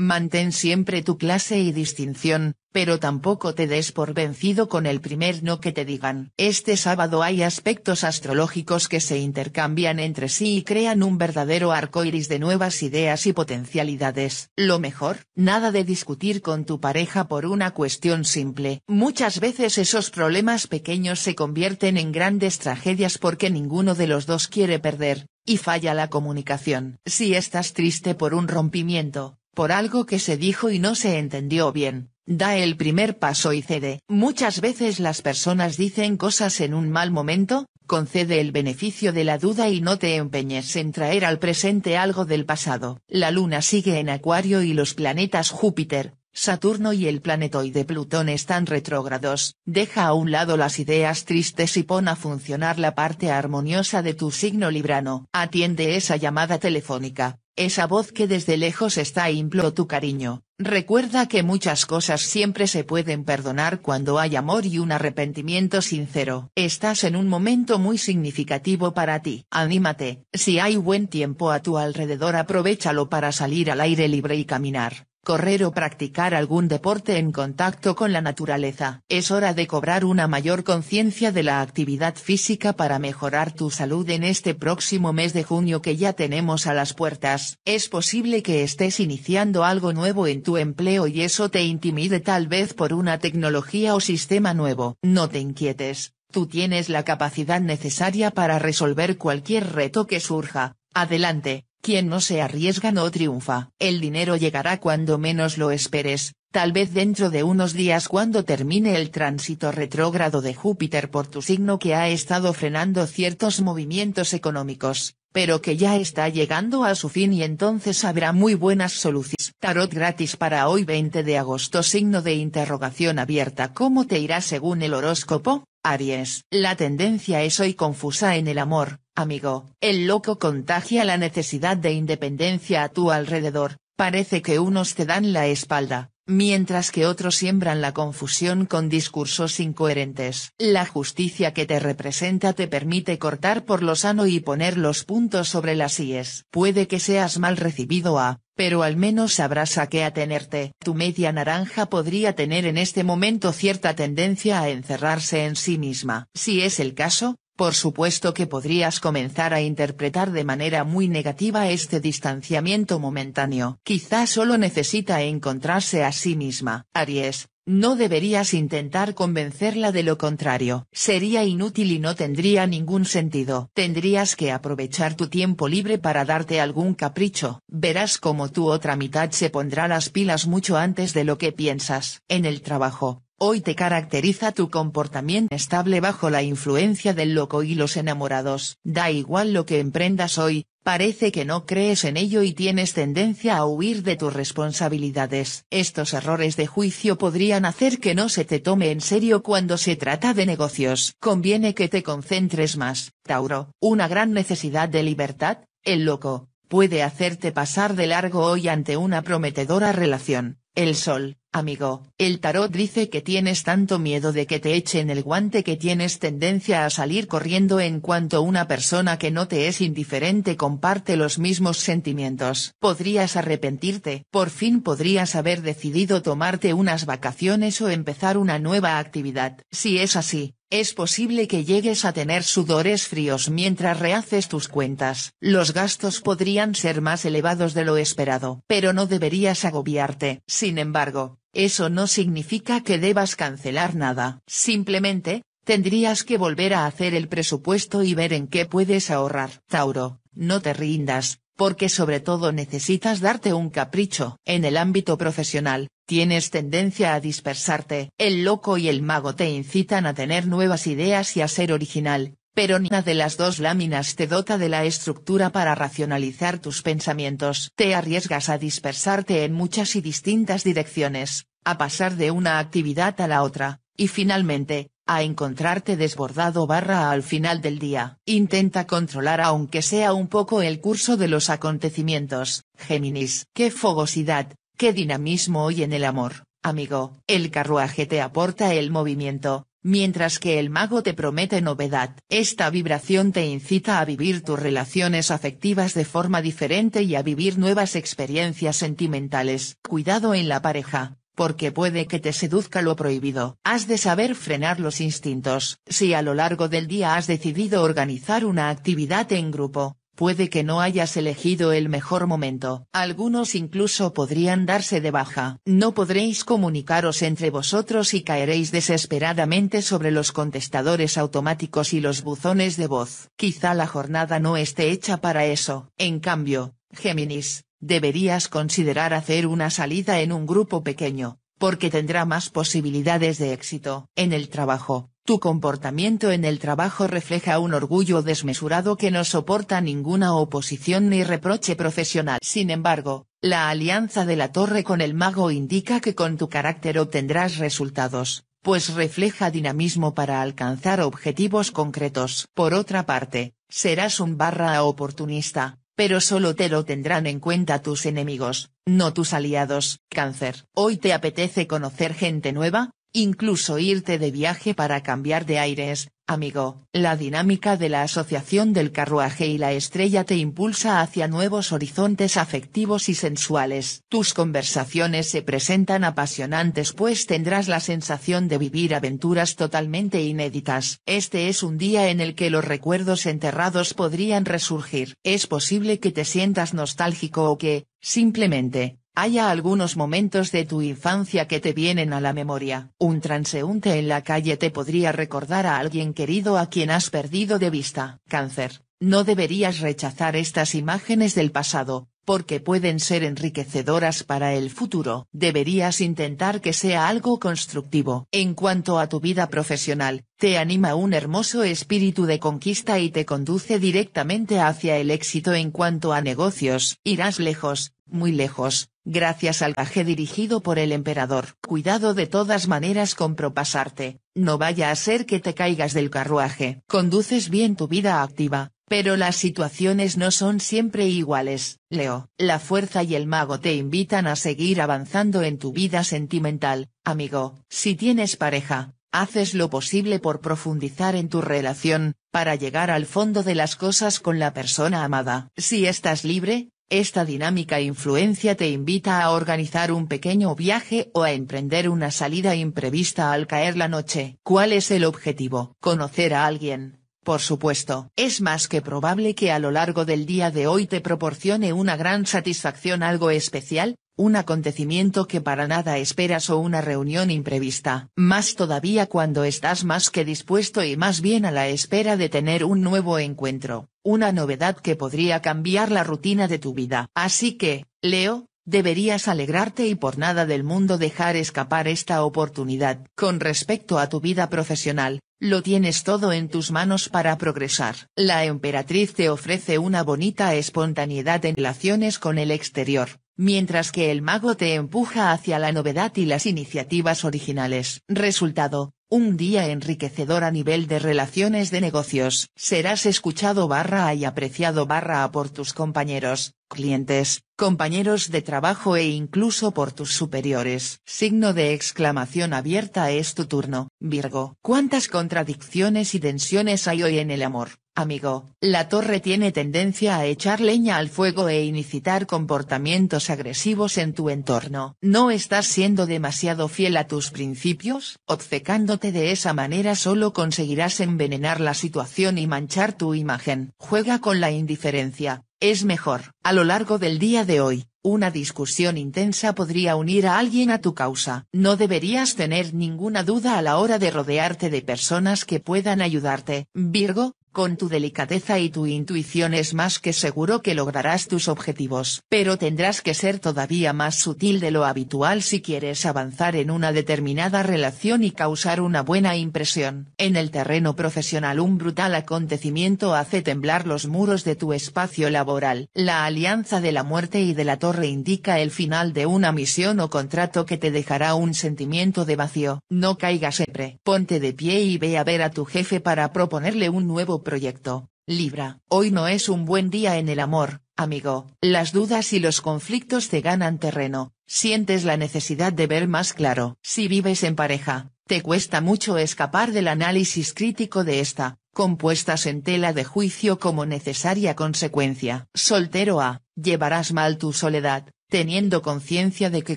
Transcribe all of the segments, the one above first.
Mantén siempre tu clase y distinción, pero tampoco te des por vencido con el primer no que te digan. Este sábado hay aspectos astrológicos que se intercambian entre sí y crean un verdadero arco iris de nuevas ideas y potencialidades. Lo mejor, nada de discutir con tu pareja por una cuestión simple. Muchas veces esos problemas pequeños se convierten en grandes tragedias porque ninguno de los dos quiere perder, y falla la comunicación. Si estás triste por un rompimiento, por algo que se dijo y no se entendió bien, da el primer paso y cede. Muchas veces las personas dicen cosas en un mal momento, concede el beneficio de la duda y no te empeñes en traer al presente algo del pasado. La luna sigue en Acuario y los planetas Júpiter, Saturno y el planetoide Plutón están retrógrados, deja a un lado las ideas tristes y pon a funcionar la parte armoniosa de tu signo librano. Atiende esa llamada telefónica, esa voz que desde lejos está impló tu cariño, recuerda que muchas cosas siempre se pueden perdonar cuando hay amor y un arrepentimiento sincero. Estás en un momento muy significativo para ti. Anímate, si hay buen tiempo a tu alrededor aprovechalo para salir al aire libre y caminar correr o practicar algún deporte en contacto con la naturaleza. Es hora de cobrar una mayor conciencia de la actividad física para mejorar tu salud en este próximo mes de junio que ya tenemos a las puertas. Es posible que estés iniciando algo nuevo en tu empleo y eso te intimide tal vez por una tecnología o sistema nuevo. No te inquietes. Tú tienes la capacidad necesaria para resolver cualquier reto que surja. Adelante. Quien no se arriesga no triunfa. El dinero llegará cuando menos lo esperes, tal vez dentro de unos días cuando termine el tránsito retrógrado de Júpiter por tu signo que ha estado frenando ciertos movimientos económicos, pero que ya está llegando a su fin y entonces habrá muy buenas soluciones. Tarot gratis para hoy 20 de agosto signo de interrogación abierta ¿Cómo te irá según el horóscopo? Aries. La tendencia es hoy confusa en el amor, amigo, el loco contagia la necesidad de independencia a tu alrededor, parece que unos te dan la espalda, mientras que otros siembran la confusión con discursos incoherentes. La justicia que te representa te permite cortar por lo sano y poner los puntos sobre las íes. Puede que seas mal recibido a, ah, pero al menos sabrás a qué atenerte. Tu media naranja podría tener en este momento cierta tendencia a encerrarse en sí misma. Si es el caso, por supuesto que podrías comenzar a interpretar de manera muy negativa este distanciamiento momentáneo. Quizá solo necesita encontrarse a sí misma. Aries, no deberías intentar convencerla de lo contrario. Sería inútil y no tendría ningún sentido. Tendrías que aprovechar tu tiempo libre para darte algún capricho. Verás como tu otra mitad se pondrá las pilas mucho antes de lo que piensas. En el trabajo, Hoy te caracteriza tu comportamiento estable bajo la influencia del loco y los enamorados. Da igual lo que emprendas hoy, parece que no crees en ello y tienes tendencia a huir de tus responsabilidades. Estos errores de juicio podrían hacer que no se te tome en serio cuando se trata de negocios. Conviene que te concentres más. Tauro, una gran necesidad de libertad, el loco, puede hacerte pasar de largo hoy ante una prometedora relación. El sol Amigo, el tarot dice que tienes tanto miedo de que te echen el guante que tienes tendencia a salir corriendo en cuanto una persona que no te es indiferente comparte los mismos sentimientos. Podrías arrepentirte, por fin podrías haber decidido tomarte unas vacaciones o empezar una nueva actividad. Si es así, es posible que llegues a tener sudores fríos mientras rehaces tus cuentas. Los gastos podrían ser más elevados de lo esperado, pero no deberías agobiarte. Sin embargo, eso no significa que debas cancelar nada. Simplemente, tendrías que volver a hacer el presupuesto y ver en qué puedes ahorrar. Tauro, no te rindas, porque sobre todo necesitas darte un capricho. En el ámbito profesional, tienes tendencia a dispersarte. El loco y el mago te incitan a tener nuevas ideas y a ser original, pero una de las dos láminas te dota de la estructura para racionalizar tus pensamientos. Te arriesgas a dispersarte en muchas y distintas direcciones, a pasar de una actividad a la otra, y finalmente, a encontrarte desbordado barra al final del día. Intenta controlar aunque sea un poco el curso de los acontecimientos, Géminis. Qué fogosidad, qué dinamismo hoy en el amor, amigo. El carruaje te aporta el movimiento, Mientras que el mago te promete novedad, esta vibración te incita a vivir tus relaciones afectivas de forma diferente y a vivir nuevas experiencias sentimentales. Cuidado en la pareja, porque puede que te seduzca lo prohibido. Has de saber frenar los instintos. Si a lo largo del día has decidido organizar una actividad en grupo, puede que no hayas elegido el mejor momento. Algunos incluso podrían darse de baja. No podréis comunicaros entre vosotros y caeréis desesperadamente sobre los contestadores automáticos y los buzones de voz. Quizá la jornada no esté hecha para eso. En cambio, Géminis, deberías considerar hacer una salida en un grupo pequeño, porque tendrá más posibilidades de éxito en el trabajo. Tu comportamiento en el trabajo refleja un orgullo desmesurado que no soporta ninguna oposición ni reproche profesional. Sin embargo, la alianza de la torre con el mago indica que con tu carácter obtendrás resultados, pues refleja dinamismo para alcanzar objetivos concretos. Por otra parte, serás un barra oportunista, pero solo te lo tendrán en cuenta tus enemigos, no tus aliados. Cáncer. ¿Hoy te apetece conocer gente nueva? Incluso irte de viaje para cambiar de aires, amigo. La dinámica de la asociación del carruaje y la estrella te impulsa hacia nuevos horizontes afectivos y sensuales. Tus conversaciones se presentan apasionantes pues tendrás la sensación de vivir aventuras totalmente inéditas. Este es un día en el que los recuerdos enterrados podrían resurgir. Es posible que te sientas nostálgico o que, simplemente, Haya algunos momentos de tu infancia que te vienen a la memoria. Un transeúnte en la calle te podría recordar a alguien querido a quien has perdido de vista. Cáncer. No deberías rechazar estas imágenes del pasado, porque pueden ser enriquecedoras para el futuro. Deberías intentar que sea algo constructivo. En cuanto a tu vida profesional, te anima un hermoso espíritu de conquista y te conduce directamente hacia el éxito en cuanto a negocios. Irás lejos, muy lejos, gracias al caje dirigido por el emperador. Cuidado de todas maneras con propasarte, no vaya a ser que te caigas del carruaje. Conduces bien tu vida activa, pero las situaciones no son siempre iguales, Leo. La fuerza y el mago te invitan a seguir avanzando en tu vida sentimental, amigo. Si tienes pareja, haces lo posible por profundizar en tu relación, para llegar al fondo de las cosas con la persona amada. Si estás libre, esta dinámica influencia te invita a organizar un pequeño viaje o a emprender una salida imprevista al caer la noche. ¿Cuál es el objetivo? Conocer a alguien, por supuesto, es más que probable que a lo largo del día de hoy te proporcione una gran satisfacción algo especial, un acontecimiento que para nada esperas o una reunión imprevista. Más todavía cuando estás más que dispuesto y más bien a la espera de tener un nuevo encuentro, una novedad que podría cambiar la rutina de tu vida. Así que, Leo, Deberías alegrarte y por nada del mundo dejar escapar esta oportunidad. Con respecto a tu vida profesional, lo tienes todo en tus manos para progresar. La emperatriz te ofrece una bonita espontaneidad en relaciones con el exterior, mientras que el mago te empuja hacia la novedad y las iniciativas originales. Resultado, un día enriquecedor a nivel de relaciones de negocios. Serás escuchado barra y apreciado barra por tus compañeros, clientes, compañeros de trabajo e incluso por tus superiores. Signo de exclamación abierta es tu turno, Virgo. ¿Cuántas contradicciones y tensiones hay hoy en el amor? Amigo, la torre tiene tendencia a echar leña al fuego e incitar comportamientos agresivos en tu entorno. ¿No estás siendo demasiado fiel a tus principios? Obcecándote de esa manera solo conseguirás envenenar la situación y manchar tu imagen. Juega con la indiferencia, es mejor. A lo largo del día de hoy, una discusión intensa podría unir a alguien a tu causa. No deberías tener ninguna duda a la hora de rodearte de personas que puedan ayudarte. Virgo, con tu delicadeza y tu intuición es más que seguro que lograrás tus objetivos. Pero tendrás que ser todavía más sutil de lo habitual si quieres avanzar en una determinada relación y causar una buena impresión. En el terreno profesional un brutal acontecimiento hace temblar los muros de tu espacio laboral. La alianza de la muerte y de la torre indica el final de una misión o contrato que te dejará un sentimiento de vacío. No caigas siempre. Ponte de pie y ve a ver a tu jefe para proponerle un nuevo proyecto. Libra, hoy no es un buen día en el amor, amigo. Las dudas y los conflictos te ganan terreno, sientes la necesidad de ver más claro. Si vives en pareja, te cuesta mucho escapar del análisis crítico de esta, compuestas en tela de juicio como necesaria consecuencia. Soltero A, llevarás mal tu soledad, teniendo conciencia de que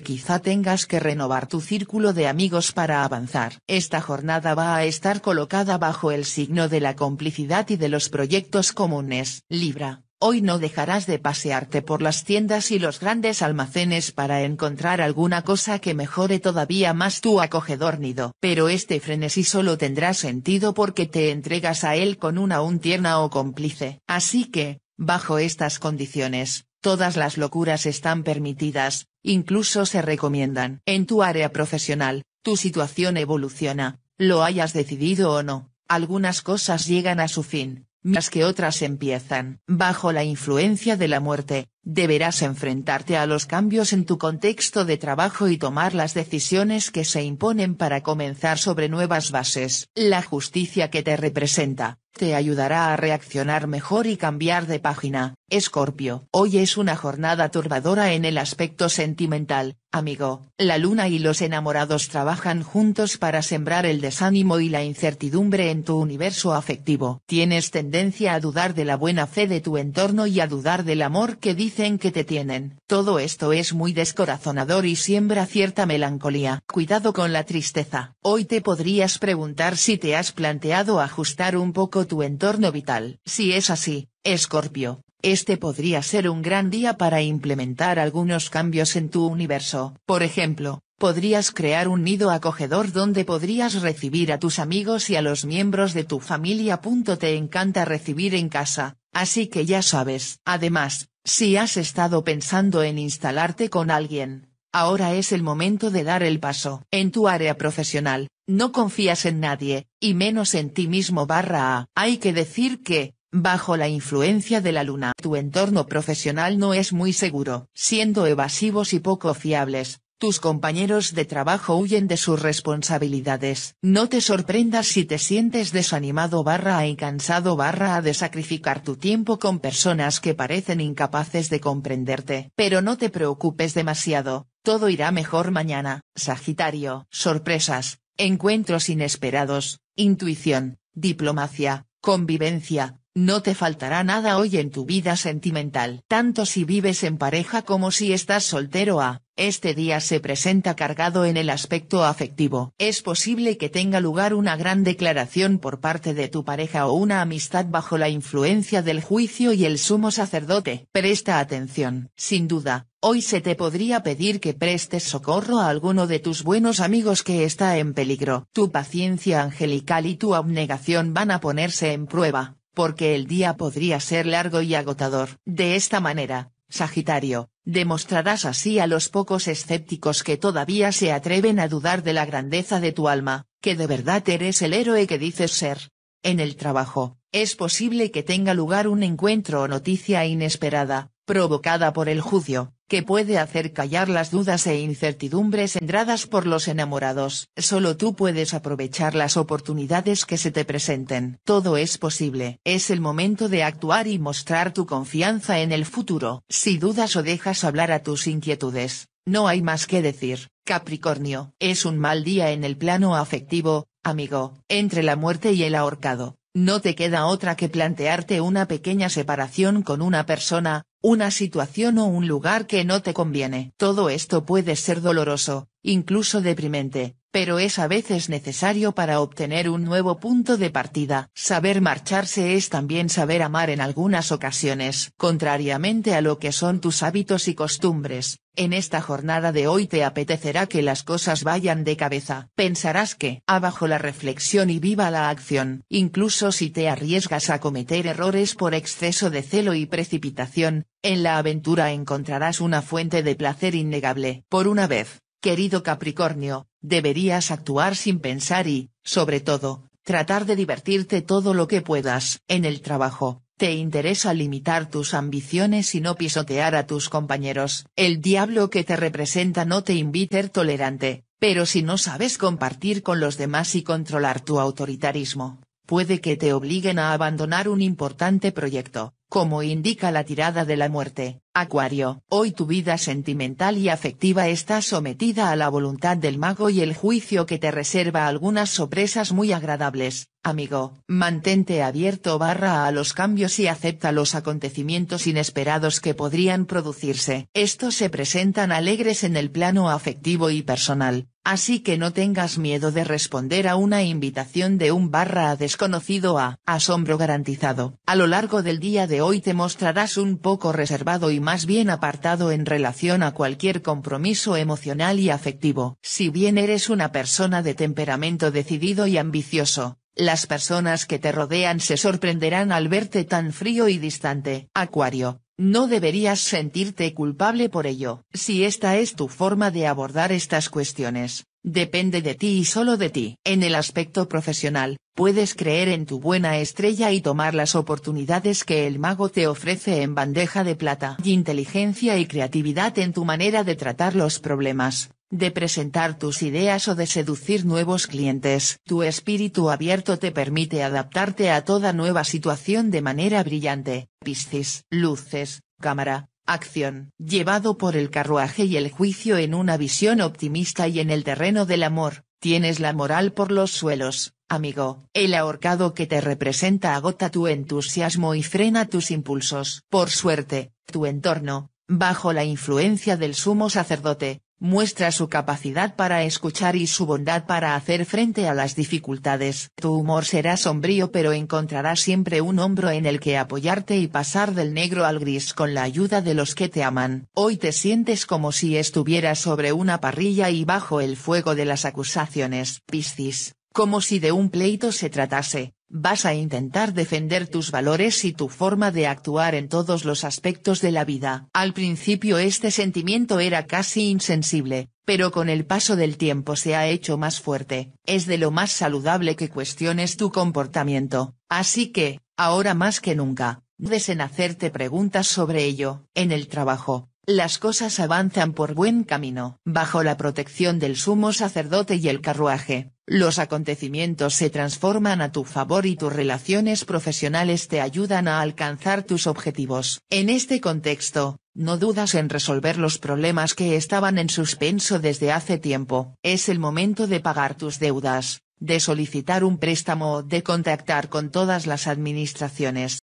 quizá tengas que renovar tu círculo de amigos para avanzar. Esta jornada va a estar colocada bajo el signo de la complicidad y de los proyectos comunes. Libra, hoy no dejarás de pasearte por las tiendas y los grandes almacenes para encontrar alguna cosa que mejore todavía más tu acogedor nido. Pero este frenesí solo tendrá sentido porque te entregas a él con una un tierna o cómplice. Así que, bajo estas condiciones, Todas las locuras están permitidas, incluso se recomiendan. En tu área profesional, tu situación evoluciona, lo hayas decidido o no. Algunas cosas llegan a su fin, más que otras empiezan. Bajo la influencia de la muerte, deberás enfrentarte a los cambios en tu contexto de trabajo y tomar las decisiones que se imponen para comenzar sobre nuevas bases. La justicia que te representa, te ayudará a reaccionar mejor y cambiar de página Escorpio, hoy es una jornada turbadora en el aspecto sentimental, amigo. La luna y los enamorados trabajan juntos para sembrar el desánimo y la incertidumbre en tu universo afectivo. Tienes tendencia a dudar de la buena fe de tu entorno y a dudar del amor que dicen que te tienen. Todo esto es muy descorazonador y siembra cierta melancolía. Cuidado con la tristeza. Hoy te podrías preguntar si te has planteado ajustar un poco tu entorno vital. Si es así, Escorpio, este podría ser un gran día para implementar algunos cambios en tu universo. Por ejemplo, podrías crear un nido acogedor donde podrías recibir a tus amigos y a los miembros de tu familia. Te encanta recibir en casa, así que ya sabes. Además, si has estado pensando en instalarte con alguien, ahora es el momento de dar el paso. En tu área profesional, no confías en nadie, y menos en ti mismo barra A. Hay que decir que, bajo la influencia de la luna. Tu entorno profesional no es muy seguro. Siendo evasivos y poco fiables, tus compañeros de trabajo huyen de sus responsabilidades. No te sorprendas si te sientes desanimado barra y cansado barra de sacrificar tu tiempo con personas que parecen incapaces de comprenderte. Pero no te preocupes demasiado, todo irá mejor mañana. Sagitario. Sorpresas, encuentros inesperados, intuición, diplomacia, convivencia, no te faltará nada hoy en tu vida sentimental. Tanto si vives en pareja como si estás soltero a, este día se presenta cargado en el aspecto afectivo. Es posible que tenga lugar una gran declaración por parte de tu pareja o una amistad bajo la influencia del juicio y el sumo sacerdote. Presta atención. Sin duda, hoy se te podría pedir que prestes socorro a alguno de tus buenos amigos que está en peligro. Tu paciencia angelical y tu abnegación van a ponerse en prueba porque el día podría ser largo y agotador. De esta manera, Sagitario, demostrarás así a los pocos escépticos que todavía se atreven a dudar de la grandeza de tu alma, que de verdad eres el héroe que dices ser. En el trabajo, es posible que tenga lugar un encuentro o noticia inesperada, provocada por el juicio, que puede hacer callar las dudas e incertidumbres entradas por los enamorados. Solo tú puedes aprovechar las oportunidades que se te presenten. Todo es posible. Es el momento de actuar y mostrar tu confianza en el futuro. Si dudas o dejas hablar a tus inquietudes, no hay más que decir. Capricornio, es un mal día en el plano afectivo, amigo, entre la muerte y el ahorcado. No te queda otra que plantearte una pequeña separación con una persona, una situación o un lugar que no te conviene. Todo esto puede ser doloroso, incluso deprimente, pero es a veces necesario para obtener un nuevo punto de partida. Saber marcharse es también saber amar en algunas ocasiones. Contrariamente a lo que son tus hábitos y costumbres, en esta jornada de hoy te apetecerá que las cosas vayan de cabeza. Pensarás que abajo la reflexión y viva la acción. Incluso si te arriesgas a cometer errores por exceso de celo y precipitación, en la aventura encontrarás una fuente de placer innegable. Por una vez, Querido Capricornio, deberías actuar sin pensar y, sobre todo, tratar de divertirte todo lo que puedas. En el trabajo, te interesa limitar tus ambiciones y no pisotear a tus compañeros. El diablo que te representa no te invita a ser tolerante, pero si no sabes compartir con los demás y controlar tu autoritarismo, puede que te obliguen a abandonar un importante proyecto, como indica la tirada de la muerte. Acuario, hoy tu vida sentimental y afectiva está sometida a la voluntad del mago y el juicio que te reserva algunas sorpresas muy agradables, amigo. Mantente abierto barra a los cambios y acepta los acontecimientos inesperados que podrían producirse. Estos se presentan alegres en el plano afectivo y personal, Así que no tengas miedo de responder a una invitación de un barra a desconocido a asombro garantizado. A lo largo del día de hoy te mostrarás un poco reservado y más bien apartado en relación a cualquier compromiso emocional y afectivo. Si bien eres una persona de temperamento decidido y ambicioso, las personas que te rodean se sorprenderán al verte tan frío y distante. Acuario, no deberías sentirte culpable por ello. Si esta es tu forma de abordar estas cuestiones, depende de ti y solo de ti. En el aspecto profesional, puedes creer en tu buena estrella y tomar las oportunidades que el mago te ofrece en bandeja de plata. Inteligencia y creatividad en tu manera de tratar los problemas de presentar tus ideas o de seducir nuevos clientes. Tu espíritu abierto te permite adaptarte a toda nueva situación de manera brillante. Piscis, luces, cámara, acción. Llevado por el carruaje y el juicio en una visión optimista y en el terreno del amor, tienes la moral por los suelos, amigo. El ahorcado que te representa agota tu entusiasmo y frena tus impulsos. Por suerte, tu entorno, bajo la influencia del sumo sacerdote, Muestra su capacidad para escuchar y su bondad para hacer frente a las dificultades. Tu humor será sombrío pero encontrarás siempre un hombro en el que apoyarte y pasar del negro al gris con la ayuda de los que te aman. Hoy te sientes como si estuvieras sobre una parrilla y bajo el fuego de las acusaciones. Piscis, como si de un pleito se tratase, Vas a intentar defender tus valores y tu forma de actuar en todos los aspectos de la vida. Al principio este sentimiento era casi insensible, pero con el paso del tiempo se ha hecho más fuerte. Es de lo más saludable que cuestiones tu comportamiento. Así que, ahora más que nunca, debes en hacerte preguntas sobre ello. En el trabajo, las cosas avanzan por buen camino. Bajo la protección del sumo sacerdote y el carruaje, los acontecimientos se transforman a tu favor y tus relaciones profesionales te ayudan a alcanzar tus objetivos. En este contexto, no dudas en resolver los problemas que estaban en suspenso desde hace tiempo. Es el momento de pagar tus deudas, de solicitar un préstamo o de contactar con todas las administraciones.